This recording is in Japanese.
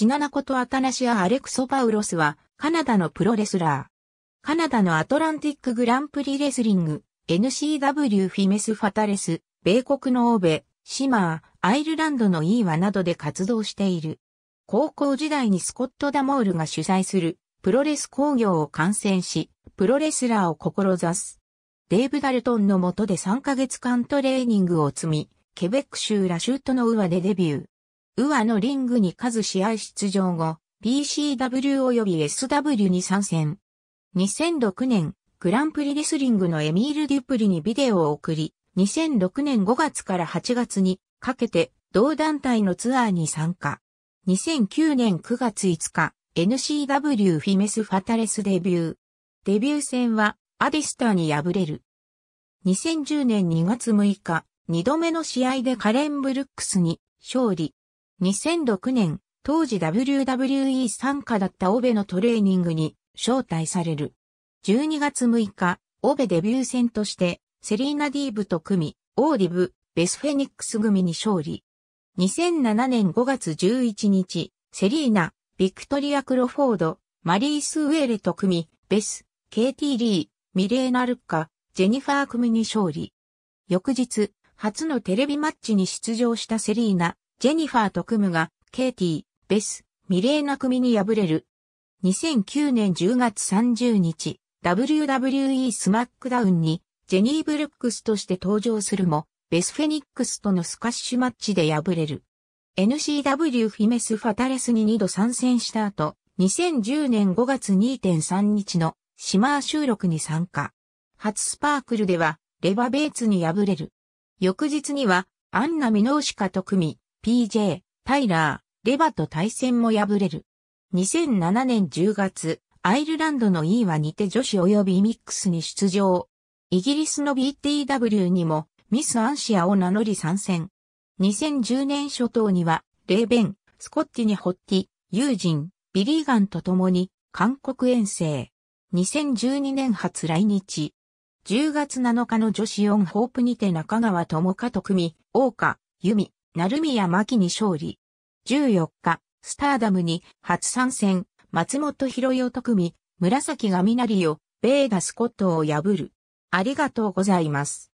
シナナコとアタナシア・アレクソパウロスは、カナダのプロレスラー。カナダのアトランティックグランプリレスリング、NCW フィメス・ファタレス、米国の欧米、シマー、アイルランドのイーワなどで活動している。高校時代にスコット・ダモールが主催する、プロレス工業を観戦し、プロレスラーを志す。デイブ・ダルトンの下で3ヶ月間トレーニングを積み、ケベック州ラシュートの上でデビュー。ウアのリングに数試合出場後、PCW 及び SW に参戦。2006年、グランプリレスリングのエミール・デュプリにビデオを送り、2006年5月から8月にかけて同団体のツアーに参加。2009年9月5日、NCW フィメス・ファタレスデビュー。デビュー戦はアディスターに敗れる。2010年2月6日、2度目の試合でカレン・ブルックスに勝利。2006年、当時 WWE 参加だったオベのトレーニングに招待される。12月6日、オベデビュー戦として、セリーナ・ディーブと組み、オーディブ、ベス・フェニックス組に勝利。2007年5月11日、セリーナ、ビクトリア・クロフォード、マリース・ウェーレと組み、ベス、ケイティ・リー、ミレーナ・ルッカ、ジェニファー組に勝利。翌日、初のテレビマッチに出場したセリーナ、ジェニファーと組むが、ケイティ、ベス、ミレーナ組に敗れる。2009年10月30日、WWE スマックダウンに、ジェニー・ブルックスとして登場するも、ベス・フェニックスとのスカッシュマッチで敗れる。NCW フィメス・ファタレスに2度参戦した後、2010年5月2.3日のシマー収録に参加。初スパークルでは、レバベーツに敗れる。翌日には、アンナ・ミノーシカと組み、PJ、タイラー、レバと対戦も敗れる。2007年10月、アイルランドの E は似て女子及びミックスに出場。イギリスの BTW にもミスアンシアを名乗り参戦。2010年初頭には、レーベン、スコッティにホッティ、ユージン、ビリーガンと共に韓国遠征。2012年初来日。10月7日の女子オンホープにて中川智香と組、大岡、由美、成宮牧に勝利。14日、スターダムに初参戦、松本博代と組、紫がりよ、ベーダスコットを破る。ありがとうございます。